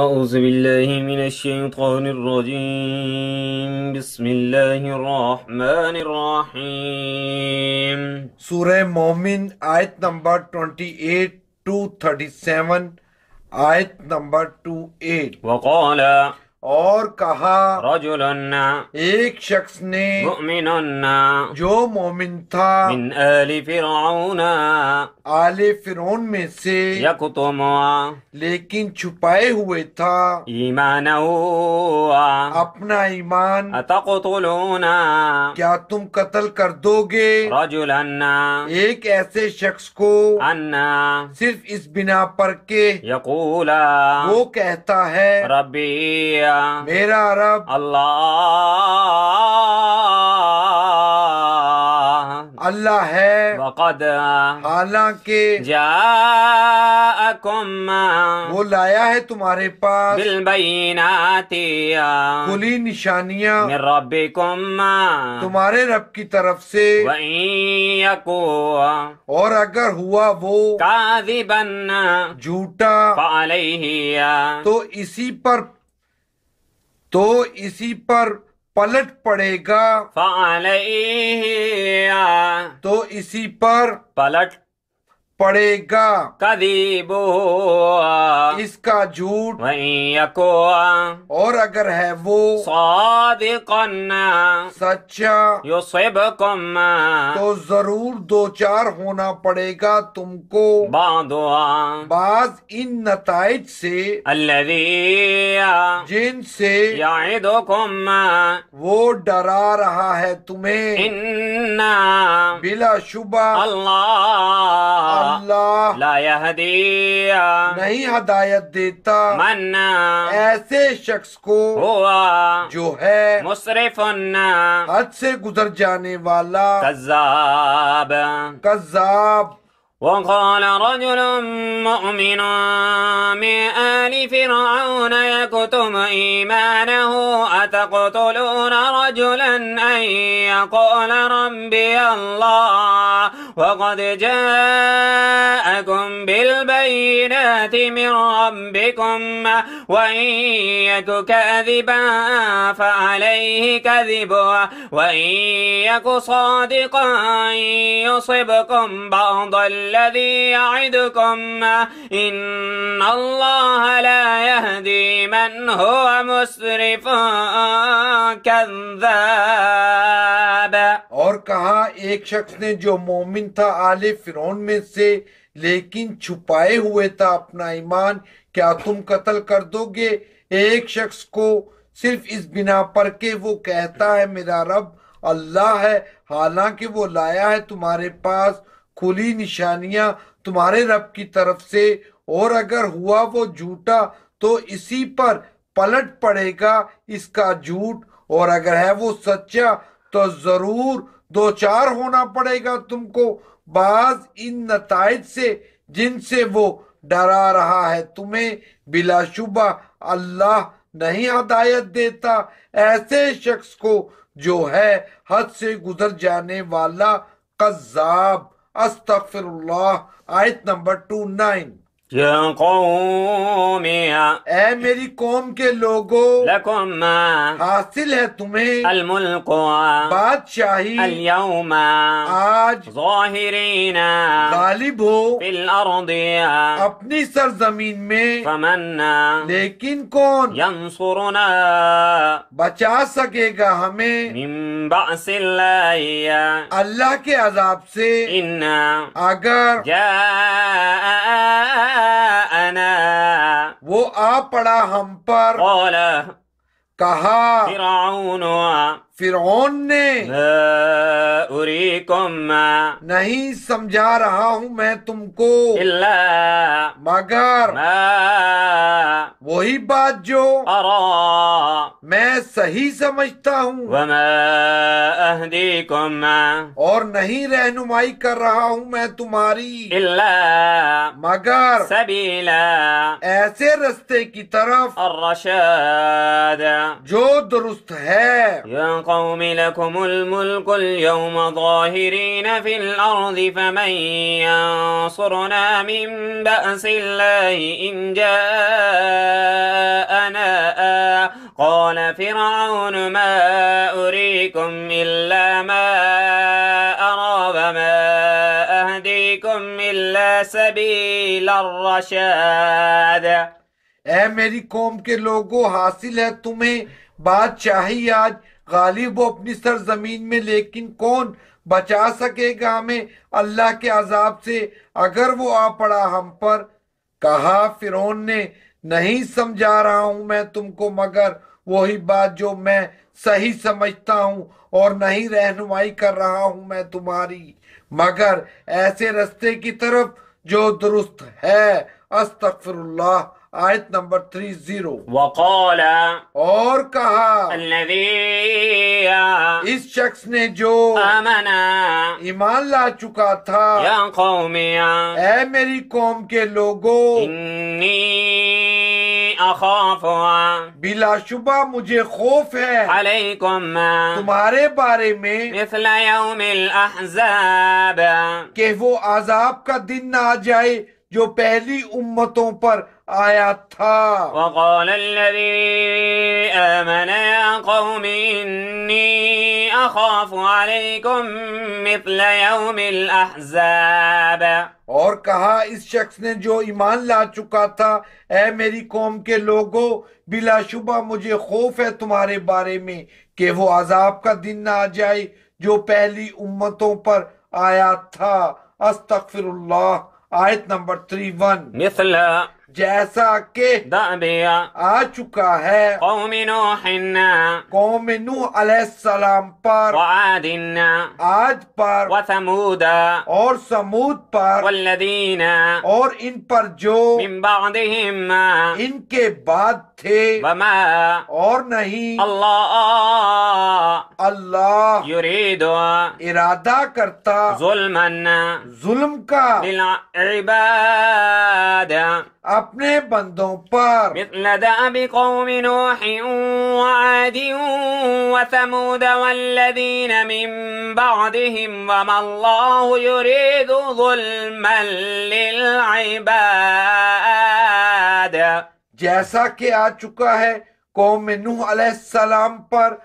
أعوذ بالله من الشيطان الرجيم بسم الله الرحمن الرحيم سورة مومن آیت نمبر 28 to 37 آیت نمبر 28 وقال और कहा रजुलन्ना एक शख्स ने मोमिनन्ना जो मोमिन था मिन आली फिरौन आले फिरौन में से यकुतुमा लेकिन छुपाए हुए था ईमान अपना ईमान अतकुतुलूना क्या तुम कत्ल कर दोगे रजुलन्ना एक ऐसे शख्स को अन्ना सिर्फ इस बिना पर के यकूला वो कहता है रबिया मेरा मेरा रब अल्लाह अल्लाह है वक़द हालांकि जा वो लाया है तुम्हारे पास बीना खुली निशानियाँ रब तुम्हारे रब की तरफ से को और अगर हुआ वो बनना झूठा तो इसी पर तो इसी पर पलट पड़ेगा तो इसी पर पलट पड़ेगा बो इसका झूठ को और अगर है वो सच्चा यो तो जरूर दो चार होना पड़ेगा तुमको बांधो बाज इन नतज से जिन से दो वो डरा रहा है तुम्हें इन्ना बिला शुबा अल्लाह अल्लाह लाया हदिया नहीं हदायत देता मन्ना ऐसे शख्स को हुआ जो है मुसरफन्ना हद से गुजर जाने वाला कजाब कजाब وقال رجل مؤمن من آل فرعون يكتم إيمانه أتقتلون رجلا أن يقول ربي الله وقد جاءكم بالبينات من ربكم وإن يك كاذبا فعليه كذبه وإن يك صادقا يصبكم بعض الذي يعدكم إن الله لا يهدي من هو مسرف كذاب और कहा एक शख्स ने जो मोमिन था आले फिरौन में से लेकिन छुपाए हुए था अपना ईमान क्या तुम कत्ल कर दोगे एक शख्स को सिर्फ इस बिना पर के वो कहता है मेरा रब अल्लाह है हालांकि वो लाया है तुम्हारे पास खुली निशानियां तुम्हारे रब की तरफ से और अगर हुआ वो झूठा तो इसी पर पलट पड़ेगा इसका झूठ और अगर है वो सच्चा तो जरूर दो चार होना पड़ेगा तुमको बाज इन नतज से जिनसे वो डरा रहा है तुम्हें बिलाशुबा अल्लाह नहीं हदायत देता ऐसे शख्स को जो है हद से गुजर जाने वाला कज्जाब Astaghfirullah, ayat number 29. يا قوم اے میری قوم کے لوگوں لکم حاصل ہے تمہیں الملک بادشاہی اليوم آج ظاہرین غالب ہو فی الارض اپنی سرزمین میں فمن لیکن کون ينصرنا بچا سکے گا ہمیں من بأس اللہ اللہ کے عذاب سے ان اگر جاء أنا वो आ पड़ा हम पर कहा फिरौन ने उरी नहीं समझा रहा हूँ मैं तुमको मगर वही बात जो मैं सही समझता हूँ और नहीं रहनुमाई कर रहा हूँ मैं तुम्हारी मगर सबीला ऐसे रस्ते की तरफ जो दुरुस्त है القوم لكم الملك اليوم ظاهرين في الأرض فمن ينصرنا من بأس الله إن جاءنا قال فرعون ما أريكم إلا ما أرى وما أهديكم إلا سبيل الرشاد اے میری قوم کے لوگوں حاصل ہے تمہیں بادشاہی آج गालिब वो अपनी सरजमीन में लेकिन कौन बचा सकेगा हमें अल्लाह के अजाब से अगर वो आ पड़ा हम पर कहा फिर ने नहीं समझा रहा हूं मैं तुमको मगर वही बात जो मैं सही समझता हूं और नहीं रहनुमाई कर रहा हूं मैं तुम्हारी मगर ऐसे रस्ते की तरफ जो दुरुस्त है अस्तफरल्ला आयत नंबर थ्री जीरो वकौला और कहा इस शख्स ने जो अमना ईमान ला चुका था या कौमिया ए मेरी कौम के लोगो बिला शुबा मुझे खौफ है तुम्हारे बारे में के वो आजाब का दिन न आ जाए जो पहली उम्मतों पर आया था وقال الذي آمن يا قوم إني أخاف عليكم مثل يوم الأحزاب और कहा इस शख्स ने जो ईमान ला चुका था ऐ मेरी कौम के लोगों बिलाशुबा मुझे खौफ है तुम्हारे बारे में कि वो अजाब का दिन ना आ जाए जो पहली उम्मतों पर आया था अस्तगफिरुल्लाह Ayet number three one. जैसा के दबिया आ चुका है कौमिनो हिन्ना सलाम पर आज पर व समूदा और समूद पर वल्लदीना और इन पर जो इनके बाद थे वमा और नहीं अल्लाह अल्लाह इरादा करता जुल्मन जुल्म का अब अपने बंदों पर जैसा कि आ चुका है कौम नूह सलाम पर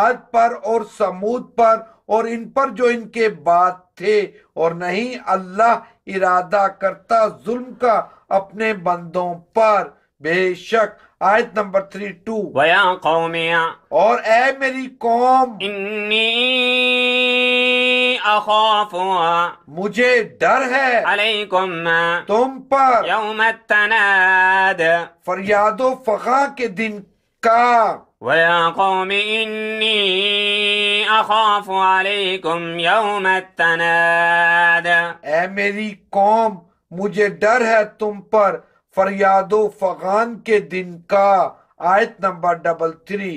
आद पर और समूद पर और इन पर जो इनके बाद थे और नहीं अल्लाह इरादा करता जुल्म का अपने बंदों पर बेशक आयत नंबर थ्री टू वया कौमिया और ए मेरी कौम इन्नी मुझे डर है अलैकुम तुम पर यौम तनाद फरियादो फखा के दिन حقا ए मेरी إني मुझे डर है तुम पर फरियादो फगान के दिन का आयत नंबर डबल थ्री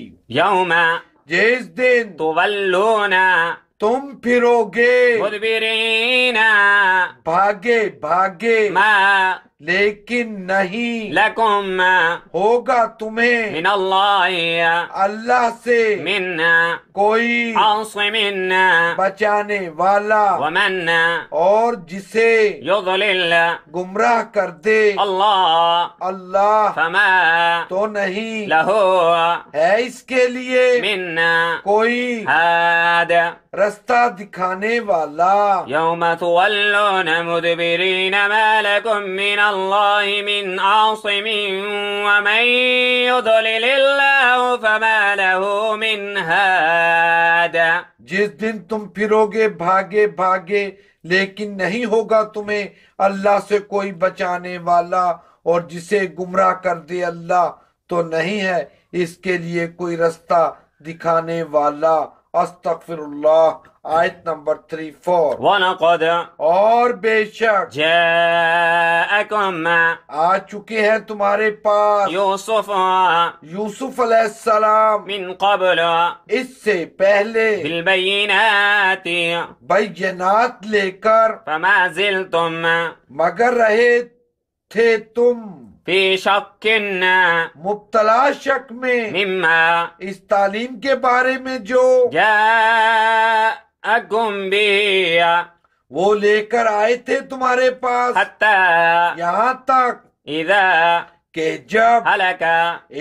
मैं जिस दिन तो वल्लोना तुम फिरोगे भागे भागे माँ लेकिन नहीं लकुम होगा तुम्हें मिन अल्लाह अल्लाह से मिन कोई मिन बचाने वाला वमन और जिसे युदलिल गुमराह कर दे अल्लाह अल्लाह फमा तो नहीं लहो है इसके लिए मिन कोई हाद रास्ता दिखाने वाला यौम तुवल्लून मुदबिरीन मा लकुम मिन الله من عاصم ومن يضلل الله فما له من هاد जिस दिन तुम फिरोगे भागे भागे लेकिन नहीं होगा तुम्हें अल्लाह से कोई बचाने वाला और जिसे गुमराह कर दे अल्लाह तो नहीं है इसके लिए कोई रास्ता दिखाने वाला अस्तगफिरुल्लाह आयत नंबर थ्री फोर वनकद और बेशक जैकुम आ चुके हैं तुम्हारे पास यूसुफ यूसुफ सलाम मिन कबल इससे पहले बैनात लेकर फमाजिल तुम मगर रहे थे तुम शक मुबतला शक में इस तालीम के बारे में जो अगुम्बिया वो लेकर आए थे तुम्हारे पास यहाँ तक इधर कि जब हलका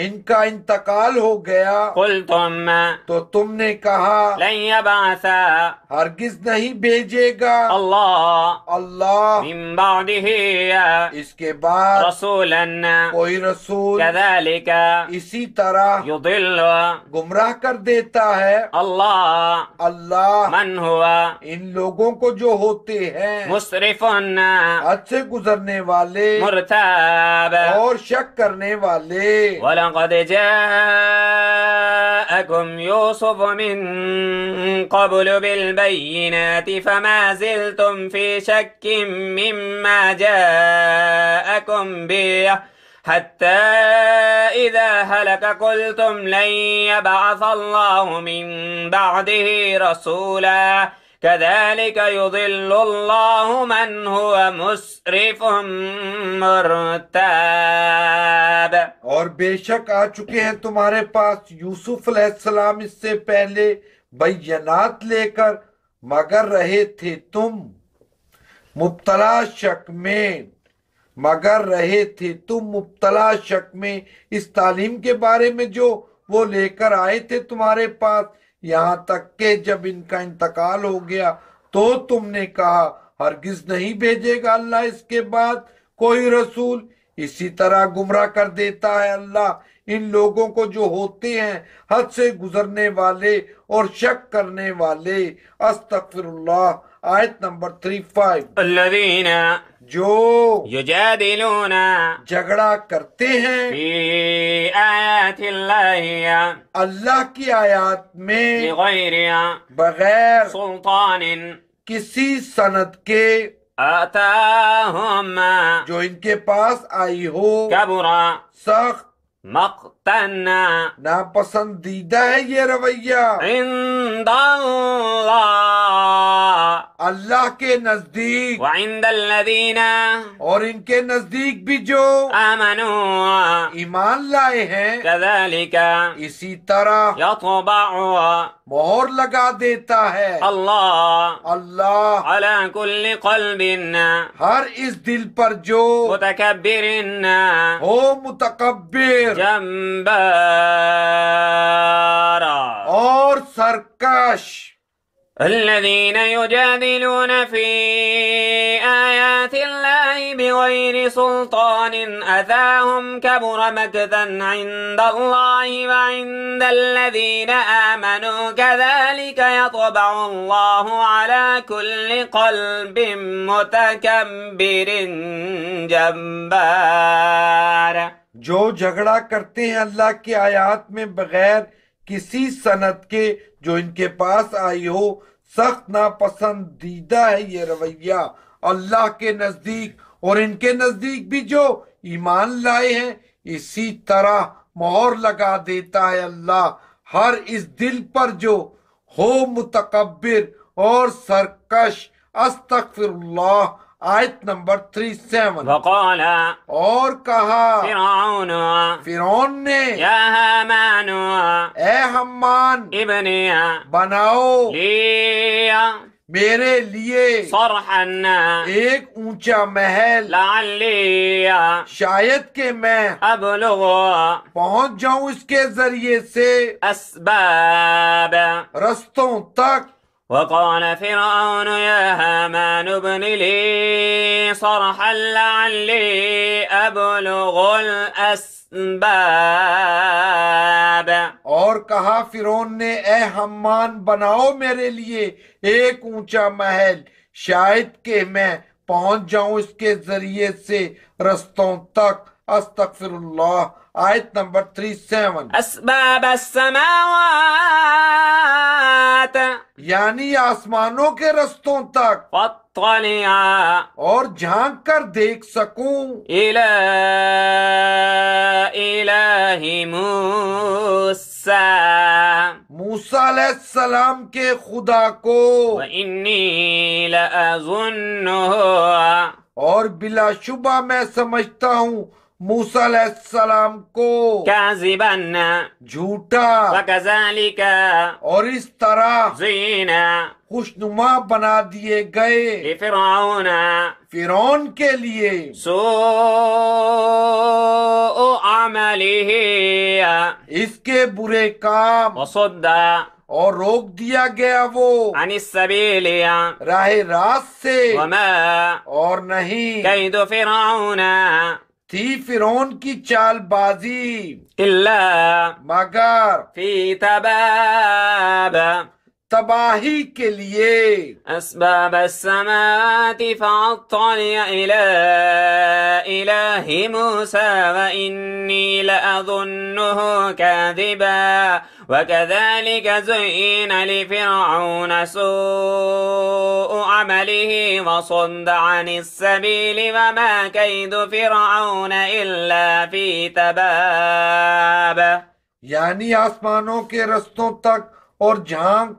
इनका इंतकाल हो गया कुल तुम तो तुमने कहा बासा हरगिज नहीं भेजेगा अल्लाह अल्लाह इसके बाद रसूल कोई रसूल कदालिका इसी तरह युदिल गुमराह कर देता है अल्लाह अल्लाह मन हुआ इन लोगों को जो होते हैं मुशरफन अच्छे गुजरने वाले और शक شک کرنے والے ولقد جاءكم يوسف من قبل بالبينات فما زلتم في شك مما جاءكم به حتى إذا هلك قلتم لن يبعث الله من بعده رسولا كذلك يضل الله من هو مسرف مرتاب और बेशक आ चुके हैं तुम्हारे पास यूसुफ अलैहिस्सलाम इससे पहले बयानात लेकर मगर रहे थे तुम मुबतला शक में मगर रहे थे तुम मुबतला शक में इस तालीम के बारे में जो वो लेकर आए थे तुम्हारे पास यहाँ तक के जब इनका इंतकाल हो गया तो तुमने कहा हरगिज नहीं भेजेगा अल्लाह इसके बाद कोई रसूल इसी तरह गुमराह कर देता है अल्लाह इन लोगों को जो होते हैं हद से गुजरने वाले और शक करने वाले अस्तफिर आयत नंबर थ्री फाइव अल्लदीना जो न झगड़ा करते हैं अल्लाह की आयात में बगैर सुल्तान किसी सनत के आता जो इनके पास आई हो कबुरा सख्त मकतना नापसंदीदा है ये रवैया इंदा अल्लाह के नजदीक वाइंदीना और इनके नजदीक भी जो आमनो ईमान लाए हैं कदलिका इसी तरह मोहर लगा देता है अल्लाह अल्लाह अला कुल्ली कल्बिन हर इस दिल पर जो मुतकबिर हो मुतकबिर जम्बा الذين يجادلون في آيات الله بغير سلطان أتاهم كبر مكذا عند الله وعند الذين آمنوا كذلك يطبع الله على كل قلب متكبر جبار جو جھگڑا کرتے ہیں اللہ کی آیات میں بغیر کسی سنت کے जो इनके पास आई हो सख्त नापसंदीदा है ये रवैया अल्लाह के नजदीक और इनके नजदीक भी जो ईमान लाए हैं इसी तरह मोहर लगा देता है अल्लाह हर इस दिल पर जो हो मुतकबिर और सरकश अस्तफिर آیت نمبر 37 وقالا اور کہا فرعون فرعون نے یا حمان اے حمان ابنیا بناؤ لیا میرے لیے صرحنا ایک اونچا محل لعلیا شاید کہ میں ابلغ پہنچ جاؤں اس کے ذریعے سے اسباب رستوں تک وقال فرعون يا هامان ابن لي صرحا لعلي أبلغ الأسباب और कहा फिरौन ने ए हम्मान बनाओ मेरे लिए एक ऊंचा महल शायद के मैं पहुंच जाऊं इसके जरिए से रस्तों तक अस्तफिरल्ला आयत नंबर थ्री सेवन यानी आसमानों के रस्तों तक और झांक कर देख सकूं इला मूसा सलाम के खुदा को इन्नी और बिलाशुबा मैं समझता हूँ मूसा को काजिबन झूठा का और इस तरह जीना खुशनुमा बना दिए गए फिर फिर के लिए सो अमली इसके बुरे काम मसौदा और रोक दिया गया वो लिया राह रात से और नहीं कहीं तो फिर थी फिरौन की चालबाजी इल्ला मगर फी تباهي كليه اسباب السماوات فاطلع الى اله موسى واني لأظنه كاذبا وكذلك زين لفرعون سوء عمله وصد عن السبيل وما كيد فرعون إلا في تباب يعني اسمانو کے رستوں تک اور جھانک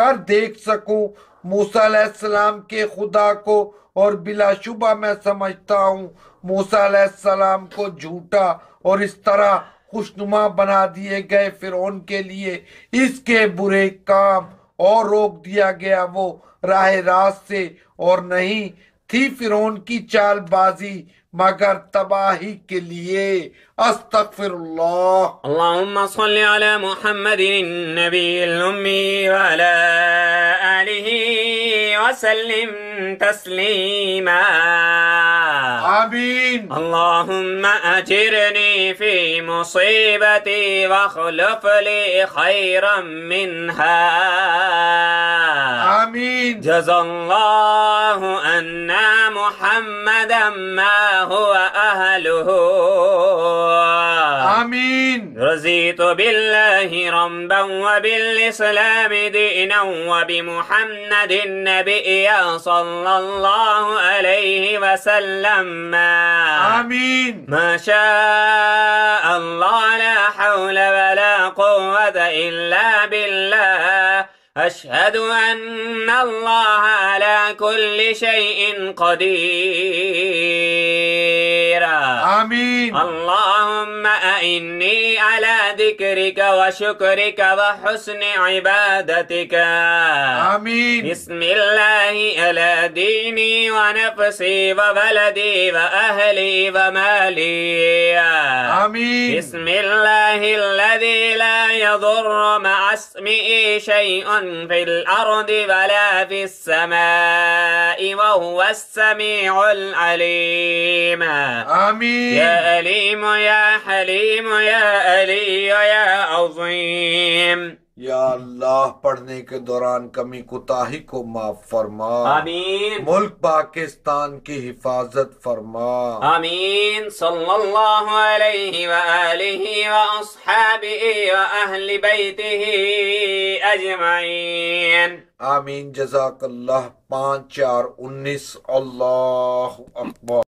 कर देख सकूं मूसा सलाम के खुदा को और बिलाशुबा मैं समझता हूँ मूसा सलाम को झूठा और इस तरह खुशनुमा बना दिए गए फिर के लिए इसके बुरे काम और रोक दिया गया वो राह रास्त से और नहीं थी फिर की चालबाजी مگر تباہی کے لیے استغفر اللہ اللهم صل على محمد النبي الأمي وعلى آله وسلم تسليما آمين اللهم أجرني في مصيبتي واخلف لي خيرا منها آمين جزا الله أن محمدا ما هو أهله آمين رزيت بالله ربا وبالإسلام دينا وبمحمد النبي صلى الله عليه وسلم آمين ما شاء الله لا حول ولا قوة إلا بالله أشهد أن الله على كل شيء قدير آمين اللهم أئني على ذكرك وشكرك وحسن عبادتك آمين بسم الله على ديني ونفسي وبلدي وأهلي ومالي آمين بسم الله الذي لا يضر مع اسمه شيء في الأرض ولا في السماء وهو السميع العليم آمين يا أليم يا حليم يا ألي يا عظيم या अल्लाह पढ़ने के दौरान कमी कोताही को माफ फरमा आमीन मुल्क पाकिस्तान की हिफाजत फरमा आमीन सल्लल्लाहु अलैहि व आलिहि व अस्हाबिहि व अहले बैतिही अजमाइन आमीन जजाकल्लाह पाँच चार उन्नीस अल्लाह अकबर